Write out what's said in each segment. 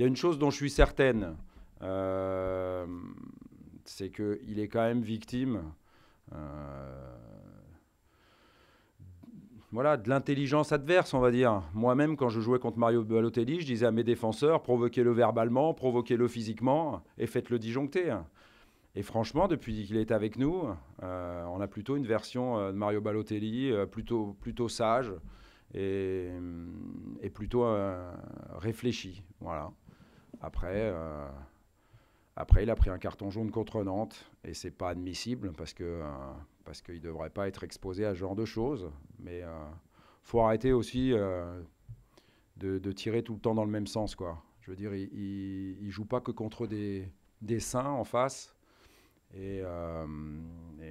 Il y a une chose dont je suis certaine, euh, c'est qu'il est quand même victime euh, voilà, de l'intelligence adverse, on va dire. Moi-même, quand je jouais contre Mario Balotelli, je disais à mes défenseurs, provoquez-le verbalement, provoquez-le physiquement et faites-le disjoncter. Et franchement, depuis qu'il est avec nous, euh, on a plutôt une version euh, de Mario Balotelli plutôt, plutôt sage et, plutôt réfléchie. Voilà. Après, euh, après, il a pris un carton jaune contre Nantes et c'est pas admissible parce que euh, parce qu'il devrait pas être exposé à ce genre de choses. Mais euh, faut arrêter aussi de, tirer tout le temps dans le même sens, quoi. Je veux dire, il, il, joue pas que contre des, des saints en face. Et,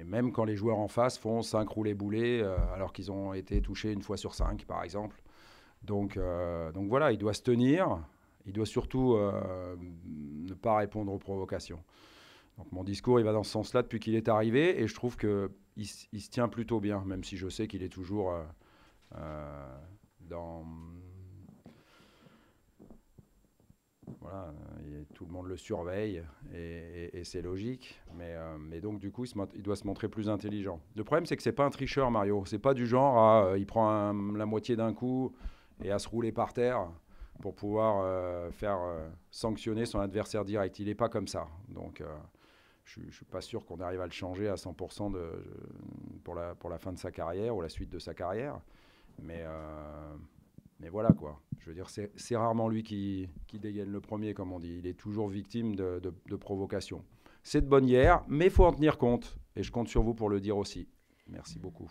même quand les joueurs en face font 5 roulés boulets alors qu'ils ont été touchés une fois sur 5, par exemple. Donc, donc voilà, il doit se tenir. Il doit surtout euh, ne pas répondre aux provocations. Donc mon discours, il va dans ce sens-là depuis qu'il est arrivé, et je trouve qu'il il se tient plutôt bien, même si je sais qu'il est toujours euh, euh, dans... Voilà, tout le monde le surveille, et, c'est logique, mais, donc du coup, il, doit se montrer plus intelligent. Le problème, c'est que c'est pas un tricheur, Mario. C'est pas du genre à, il prend la moitié d'un coup et à se rouler par terre pour pouvoir euh, faire euh, sanctionner son adversaire direct. Il n'est pas comme ça. Donc, euh, je ne suis pas sûr qu'on arrive à le changer à 100% de, pour, la, pour la fin de sa carrière ou la suite de sa carrière. Mais, mais voilà, quoi. Je veux dire, c'est rarement lui qui, qui, dégaine le premier, comme on dit. Il est toujours victime de, de, de provocations. C'est de bonne guerre, mais il faut en tenir compte. Et je compte sur vous pour le dire aussi. Merci beaucoup.